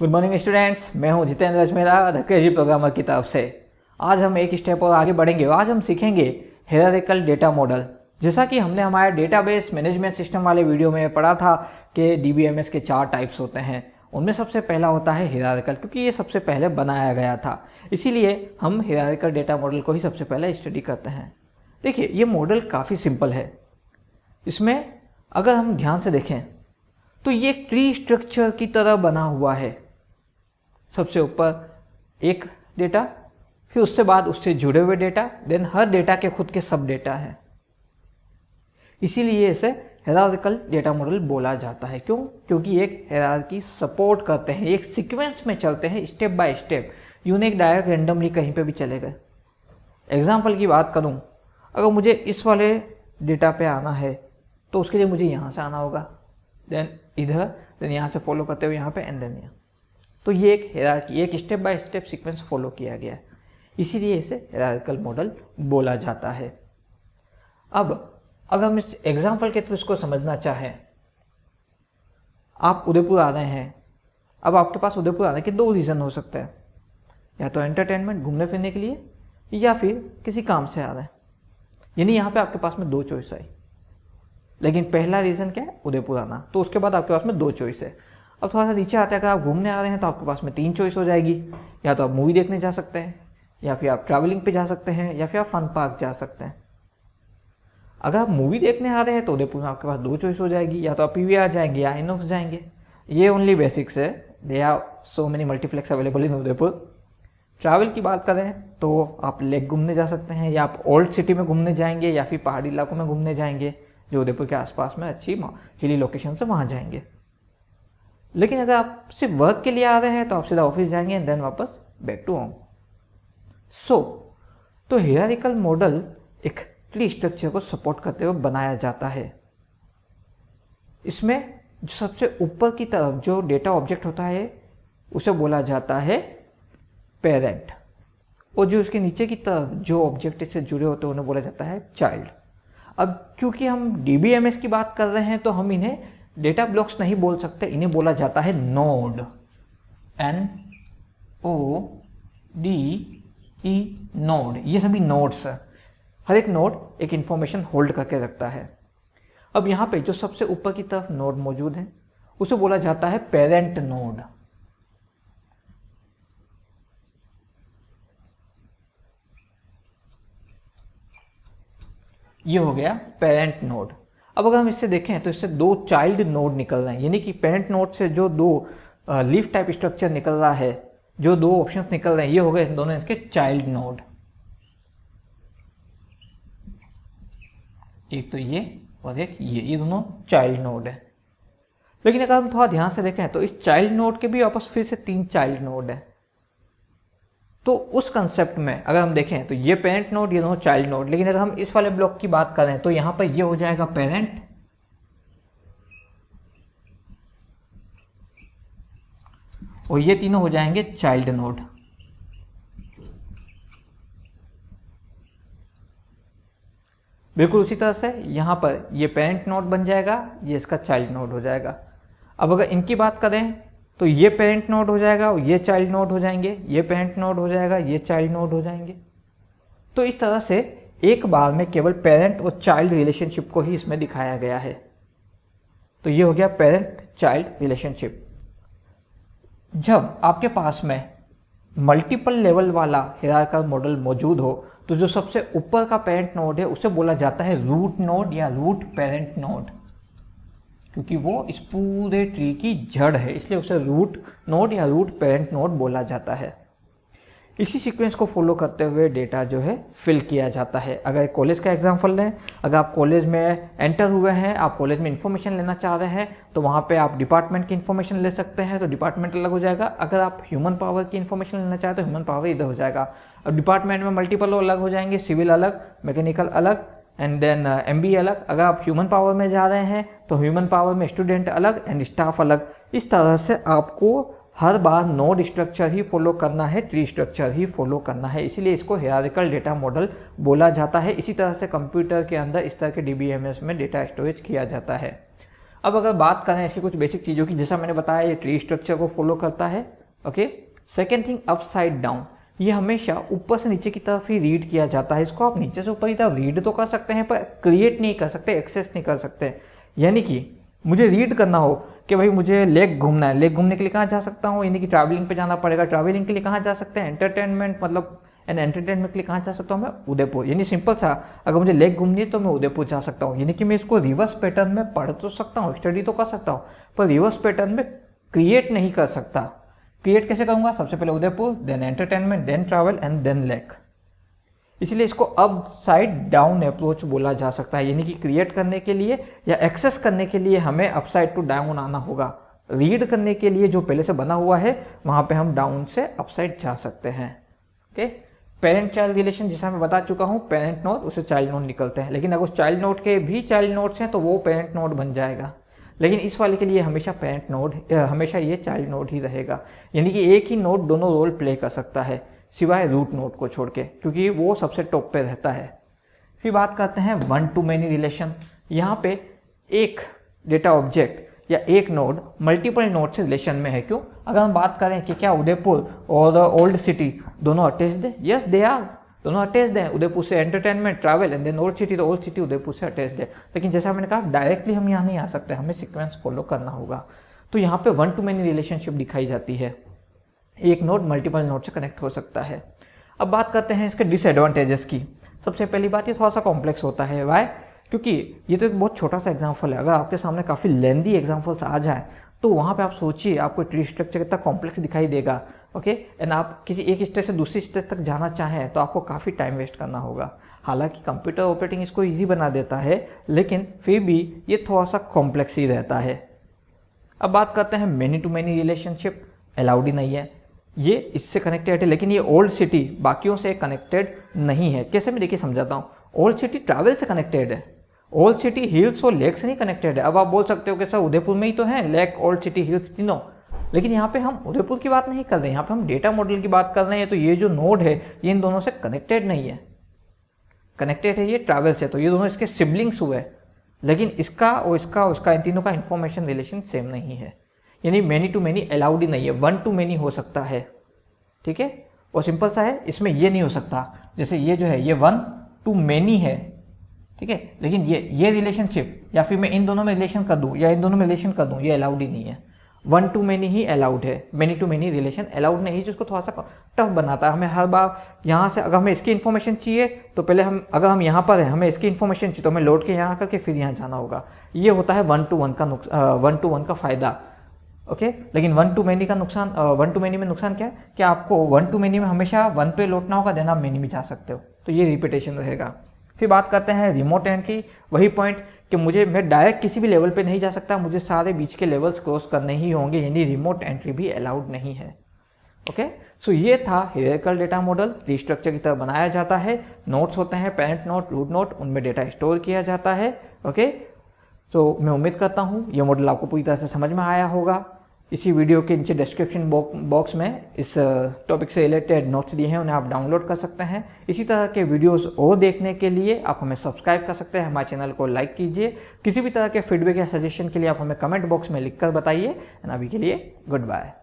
good morning students मैं हूं जितेंद्र अजमेरा जी programmer की तरफ से आज हम एक स्टेप और आगे बढ़ेंगे आज हम सीखेंगे हेरारिकल डेटा मॉडल जैसा कि हमने हमारे डेटाबेस मैनेजमेंट सिस्टम वाले वीडियो में पढ़ा था कि डी के चार टाइप्स होते हैं उनमें सबसे पहला होता है हेरारिकल क्योंकि ये सबसे पहले बनाया गया था इसीलिए हम हेरारिकल डेटा मॉडल को ही सबसे पहले स्टडी करते हैं देखिए ये मॉडल काफ़ी सिंपल है इसमें अगर हम ध्यान से देखें तो ये ट्री स्ट्रक्चर की तरह बना हुआ है सबसे ऊपर एक डेटा फिर उससे बाद उससे जुड़े हुए डेटा देन हर डेटा के खुद के सब डेटा है इसीलिए इसे हेरारिकल डेटा मॉडल बोला जाता है क्यों क्योंकि एक की सपोर्ट करते हैं एक सीक्वेंस में चलते हैं step by step unique direct randomly कहीं पे भी चले गए एग्जाम्पल की बात करूँ अगर मुझे इस वाले डेटा पे आना है तो उसके लिए मुझे यहाँ से आना होगा देन इधर देन यहाँ से फॉलो करते हुए यहाँ पे एंड देन यहाँ तो ये एक हेरार्की एक step by step sequence follow किया गया है इसीलिए इसे हेरार्कल मॉडल बोला जाता है अब अगर हम इस एग्जाम्पल के थ्रू इसको समझना चाहें आप उदयपुर आ रहे हैं अब आपके पास उदयपुर आने के दो रीज़न हो सकते हैं या तो एंटरटेनमेंट घूमने फिरने के लिए या फिर किसी काम से आ रहे हैं यानी यहाँ पे आपके पास में दो चॉइस आई लेकिन पहला रीज़न क्या है उदयपुर आना तो उसके बाद आपके पास में दो चॉइस है अब थोड़ा सा नीचे आते हैं अगर आप घूमने आ रहे हैं तो आपके पास में तीन चॉइस हो जाएगी या तो आप मूवी देखने जा सकते हैं या फिर आप ट्रैवलिंग पे जा सकते हैं या फिर आप फन पार्क जा सकते हैं अगर आप मूवी देखने आ रहे हैं तो उदयपुर में आपके पास दो चॉइस हो जाएगी या तो आप पी जाएंगे या इनोक्स जाएंगे ये ओनली बेसिक्स है they are so many multiplex available in Udaipur travel की बात करें तो आप लेक घूमने जा सकते हैं या आप ओल्ड सिटी में घूमने जाएंगे या फिर पहाड़ी इलाकों में घूमने जाएंगे जो उदयपुर के आसपास में अच्छी हिली लोकेशन से वहाँ जाएंगे लेकिन अगर आप सिर्फ वर्क के लिए आ रहे हैं तो आप सीधा ऑफिस जाएंगे एंड देन वापस बैक टू होम सो तो हेयरिकल मॉडल एक ट्री स्ट्रक्चर को सपोर्ट करते हुए बनाया जाता है इसमें जो सबसे ऊपर की तरफ जो डेटा ऑब्जेक्ट होता है उसे बोला जाता है पेरेंट और जो उसके नीचे की तरफ जो ऑब्जेक्ट से जुड़े होते हैं उन्हें बोला जाता है चाइल्ड अब चूंकि हम डी की बात कर रहे हैं तो हम इन्हें डेटा ब्लॉक्स नहीं बोल सकते इन्हें बोला जाता है node N O D E node ये सभी नोड्स है हर एक नोड एक इंफॉर्मेशन होल्ड करके रखता है अब यहाँ पे जो सबसे ऊपर की तरफ नोड मौजूद है उसे बोला जाता है पेरेंट नोड ये हो गया पेरेंट नोड अब अगर हम इससे देखें तो इससे दो चाइल्ड नोड निकल रहे हैं यानी कि पेरेंट नोड से जो दो लीफ टाइप स्ट्रक्चर निकल रहा है जो दो ऑप्शंस निकल रहे हैं ये हो गए दोनों इसके चाइल्ड नोड एक तो ये और एक ये ये दोनों चाइल्ड नोड है लेकिन अगर हम थोड़ा ध्यान से देखें तो इस चाइल्ड नोड के भी वापस फिर से तीन चाइल्ड नोड है तो उस कंसेप्ट में अगर हम देखें तो ये पेरेंट नोड ये दोनों चाइल्ड नोड लेकिन अगर हम इस वाले ब्लॉक की बात करें तो यहां पर ये हो जाएगा पेरेंट और ये तीनों हो जाएंगे चाइल्ड नोड बिल्कुल उसी तरह से यहां पर ये पेरेंट नोड बन जाएगा ये इसका चाइल्ड नोड हो जाएगा अब अगर इनकी बात करें तो ये पेरेंट नोड हो जाएगा ये चाइल्ड नोड हो जाएंगे ये पेरेंट नोड हो जाएगा ये चाइल्ड नोड हो जाएंगे तो इस तरह से एक बार में केवल पेरेंट और चाइल्ड रिलेशनशिप को ही इसमें दिखाया गया है तो ये हो गया पेरेंट चाइल्ड रिलेशनशिप जब आपके पास में मल्टीपल लेवल वाला हिरारकल मॉडल मौजूद हो तो जो सबसे ऊपर का पेरेंट नोड है उसे बोला जाता है रूट नोड या रूट पेरेंट नोड क्योंकि वो इस पूरे ट्री की जड़ है इसलिए उसे रूट नोड या रूट पेरेंट नोड बोला जाता है इसी सीक्वेंस को फॉलो करते हुए डेटा जो है फिल किया जाता है अगर कॉलेज का एग्जाम्पल लें अगर आप कॉलेज में एंटर हुए हैं आप कॉलेज में इन्फॉर्मेशन लेना चाह रहे हैं तो वहाँ पे आप डिपार्टमेंट की इन्फॉर्मेशन ले सकते हैं तो डिपार्टमेंट अलग हो जाएगा अगर आप ह्यूमन पावर की इन्फॉर्मेशन लेना चाहें तो ह्यूमन पावर इधर हो जाएगा अब डिपार्टमेंट में मल्टीपल अलग हो जाएंगे सिविल अलग मैकेनिकल अलग एंड देन एम बी अलग अगर आप ह्यूमन पावर में जा रहे हैं तो ह्यूमन पावर में स्टूडेंट अलग एंड स्टाफ अलग इस तरह से आपको हर बार नोड स्ट्रक्चर ही फॉलो करना है ट्री स्ट्रक्चर ही फॉलो करना है इसीलिए इसको हेरारिकल डेटा मॉडल बोला जाता है इसी तरह से कंप्यूटर के अंदर इस तरह के डी में डेटा स्टोरेज किया जाता है अब अगर बात करें ऐसी कुछ बेसिक चीज़ों की जैसा मैंने बताया ये ट्री स्ट्रक्चर को फॉलो करता है okay second thing upside down ये हमेशा ऊपर से नीचे की तरफ ही रीड किया जाता है इसको आप नीचे से ऊपर की तरफ रीड तो कर सकते हैं पर क्रिएट नहीं कर सकते एक्सेस नहीं कर सकते यानी कि मुझे रीड करना हो कि भाई मुझे लेक घूमना है लेक घूमने के लिए कहाँ जा सकता हूँ यानी कि ट्रैवलिंग पे जाना पड़ेगा ट्रैवलिंग के लिए कहाँ जा सकते हैं एंटरटेनमेंट मतलब एन एंटरटेनमेंट के लिए कहाँ जा सकता हूँ मैं उदयपुर यानी सिंपल सा अगर मुझे लेक घूमनी है तो मैं उदयपुर जा सकता हूँ यानी कि मैं इसको रिवर्स पैटर्न में पढ़ तो सकता हूँ स्टडी तो कर सकता हूँ पर रिवर्स पैटर्न में क्रिएट नहीं कर सकता क्रिएट कैसे करूँगा सबसे पहले Udaipur then entertainment then travel and then lake इसलिए इसको अब साइड डाउन अप्रोच बोला जा सकता है यानी कि क्रिएट करने के लिए या एक्सेस करने के लिए हमें अप साइड टू डाउन आना होगा रीड करने के लिए जो पहले से बना हुआ है वहाँ पे हम डाउन से अपसाइड जा सकते हैं ओके पेरेंट चाइल्ड रिलेशन जैसा मैं बता चुका हूँ पेरेंट नोट उसे चाइल्ड नोट निकलते हैं लेकिन अगर उस चाइल्ड नोट के भी चाइल्ड नोट्स हैं तो वो पेरेंट नोट बन जाएगा लेकिन इस वाले के लिए हमेशा पेरेंट नोड हमेशा ये चाइल्ड नोड ही रहेगा यानी कि एक ही नोड दोनों रोल प्ले कर सकता है सिवाय रूट नोड को छोड़ के क्योंकि वो सबसे टॉप पे रहता है फिर बात करते हैं वन टू मैनी रिलेशन यहाँ पे एक डेटा ऑब्जेक्ट या एक नोड मल्टीपल नोड से रिलेशन में है क्यों अगर हम बात करें कि क्या उदयपुर और ओल्ड सिटी दोनों अटैच्ड यस दे आर दोनों अटैच दें उदयपुर से entertainment travel and then old city तो ओल्ड सिटी उदयपुर से अटैच दें लेकिन जैसा मैंने कहा डायरेक्टली हम यहाँ नहीं आ सकते हमें सिक्वेंस फॉलो करना होगा तो यहाँ पे वन टू मैनी रिलेशनशिप दिखाई जाती है एक नोट मल्टीपल नोट से कनेक्ट हो सकता है अब बात करते हैं इसके डिसएडवांटेजेस की सबसे पहली बात ये थोड़ा सा कॉम्प्लेक्स होता है वाई क्योंकि ये तो एक बहुत छोटा सा एग्जाम्पल है अगर आपके सामने काफ़ी लेंदी एग्जाम्पल्स आ जाए तो वहाँ पे आप सोचिए आपको ट्री स्ट्रक्चर कितना कॉम्प्लेक्स दिखाई देगा ओके एंड आप किसी एक स्टेज से दूसरी स्टेज तक जाना चाहें तो आपको काफ़ी टाइम वेस्ट करना होगा हालांकि कंप्यूटर ऑपरेटिंग इसको इजी बना देता है लेकिन फिर भी ये थोड़ा सा कॉम्प्लेक्स ही रहता है अब बात करते हैं many to many relationship allowed ही नहीं है ये इससे कनेक्टेड है लेकिन ये ओल्ड सिटी बाकियों से कनेक्टेड नहीं है कैसे मैं देखिए समझाता हूँ ओल्ड सिटी ट्रैवल से कनेक्टेड है ओल्ड सिटी हिल्स और लेक से नहीं कनेक्टेड है अब आप बोल सकते हो कि सर उदयपुर में ही तो है लेक ओल्ड सिटी हिल्स तीनों लेकिन यहाँ पे हम उदयपुर की बात नहीं कर रहे हैं यहाँ पे हम डेटा मॉडल की बात कर रहे हैं तो ये जो नोड है ये इन दोनों से कनेक्टेड नहीं है कनेक्टेड है ये ट्रैवल से तो ये दोनों इसके सिबलिंग्स हुए लेकिन इसका और इसका और इसका इन तीनों का इन्फॉर्मेशन रिलेशन सेम नहीं है यानी मैनी टू मैनी अलाउड ही नहीं है वन टू मैनी हो सकता है ठीक है और सिंपल सा है इसमें ये नहीं हो सकता जैसे ये जो है ये वन टू मैनी है ठीक है लेकिन ये ये रिलेशनशिप या फिर मैं इन दोनों में रिलेशन कर दूँ या इन दोनों में रिलेशन कर दूँ ये अलाउड ही नहीं है वन टू मैनी ही अलाउड है many to many relation allowed नहीं जिसको थोड़ा सा टफ बनाता है हमें हर बार यहाँ से अगर हमें इसकी इन्फॉर्मेशन चाहिए तो पहले हम अगर हम यहाँ पर हैं हमें इसकी इन्फॉर्मेशन चाहिए तो हमें लौट के यहाँ करके फिर यहाँ जाना होगा ये होता है वन टू वन का वन टू वन का फ़ायदा ओके लेकिन वन टू मैनी का नुकसान वन टू मैनी में नुकसान क्या है कि आपको वन टू मैनी में हमेशा वन पे लौटना होगा देन आप मैनी में जा सकते हो तो ये रिपीटेशन रहेगा फिर बात करते हैं रिमोट एंड की वही पॉइंट कि मुझे मैं डायरेक्ट किसी भी लेवल पे नहीं जा सकता मुझे सारे बीच के लेवल्स क्रॉस करने ही होंगे यानी रिमोट एंट्री भी अलाउड नहीं है ओके सो ये था हेरिकल डेटा मॉडल रिस्ट्रक्चर की तरह बनाया जाता है नोट्स होते हैं पेरेंट नोट रूट नोट उनमें डेटा स्टोर किया जाता है ओके सो मैं उम्मीद करता हूँ ये मॉडल आपको पूरी तरह से समझ में आया होगा इसी वीडियो के नीचे डिस्क्रिप्शन बॉक्स में इस टॉपिक uh, से रिलेटेड नोट्स दिए हैं उन्हें आप डाउनलोड कर सकते हैं इसी तरह के वीडियोस और देखने के लिए आप हमें सब्सक्राइब कर सकते हैं हमारे चैनल को लाइक कीजिए किसी भी तरह के फीडबैक या सजेशन के लिए आप हमें कमेंट बॉक्स में लिखकर बताइए एंड अभी के लिए गुड बाय